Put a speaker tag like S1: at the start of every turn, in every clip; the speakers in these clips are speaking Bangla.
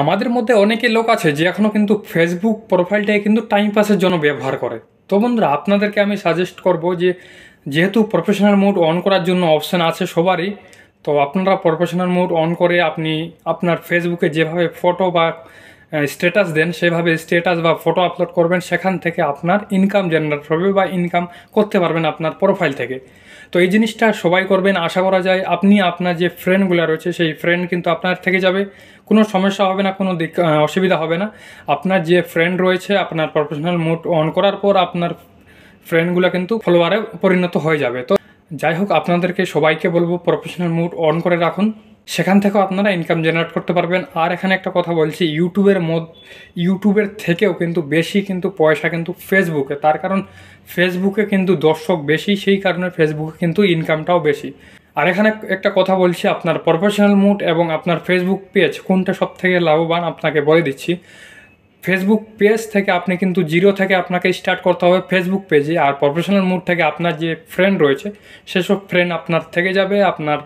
S1: আমাদের মধ্যে অনেকে লোক আছে যে এখনও কিন্তু ফেসবুক প্রোফাইলটাকে কিন্তু টাইম পাসের জন্য ব্যবহার করে তো বন্ধুরা আপনাদেরকে আমি সাজেস্ট করব যে যেহেতু প্রফেশনাল মোড অন করার জন্য অপশান আছে সবারই তো আপনারা প্রফেশনাল মোড অন করে আপনি আপনার ফেসবুকে যেভাবে ফটো বা স্ট্যাটাস দেন সেভাবে স্ট্যাটাস বা ফটো আপলোড করবেন সেখান থেকে আপনার ইনকাম জেনারেট হবে বা ইনকাম করতে পারবেন আপনার প্রোফাইল থেকে তো এই জিনিসটা সবাই করবেন আশা করা যায় আপনি আপনার যে ফ্রেন্ডগুলো রয়েছে সেই ফ্রেন্ড কিন্তু আপনার থেকে যাবে কোনো সমস্যা হবে না কোনো দিক অসুবিধা হবে না আপনার যে ফ্রেন্ড রয়েছে আপনার প্রফেশনাল মুড অন করার পর আপনার ফ্রেন্ডগুলো কিন্তু ফলোয়ারে পরিণত হয়ে যাবে তো যাই হোক আপনাদেরকে সবাইকে বলবো প্রফেশনাল মুড অন করে রাখুন সেখান থেকেও আপনারা ইনকাম জেনারেট করতে পারবেন আর এখানে একটা কথা বলছি ইউটিউবের মদ ইউটিউবের থেকেও কিন্তু বেশি কিন্তু পয়সা কিন্তু ফেসবুকে তার কারণ ফেসবুকে কিন্তু দর্শক বেশি সেই কারণে ফেসবুকে কিন্তু ইনকামটাও বেশি আর এখানে একটা কথা বলছি আপনার প্রফেশনাল মুড এবং আপনার ফেসবুক পেজ কোনটা সব থেকে লাভবান আপনাকে বলে দিচ্ছি ফেসবুক পেজ থেকে আপনি কিন্তু জিরো থেকে আপনাকে স্টার্ট করতে হবে ফেসবুক পেজে আর প্রফেশনাল মুড থেকে আপনার যে ফ্রেন্ড রয়েছে সেসব ফ্রেন্ড আপনার থেকে যাবে আপনার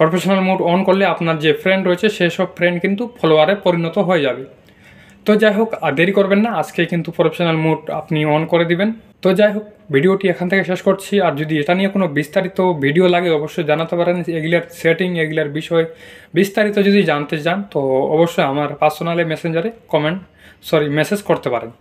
S1: প্রফেশনাল মোড অন করলে আপনার যে ফ্রেন্ড রয়েছে সেসব ফ্রেন্ড কিন্তু ফলোয়ারে পরিণত হয়ে যাবে তো যাই হোক আর দেরি করবেন না আজকে কিন্তু প্রফেশনাল মোড আপনি অন করে দিবেন তো যাই হোক ভিডিওটি এখান থেকে শেষ করছি আর যদি এটা নিয়ে কোনো বিস্তারিত ভিডিও লাগে অবশ্যই জানাতে পারেন এগুলার সেটিং এগুলার বিষয়ে বিস্তারিত যদি জানতে চান তো অবশ্যই আমার পার্সোনালি মেসেঞ্জারে কমেন্ট সরি মেসেজ করতে পারেন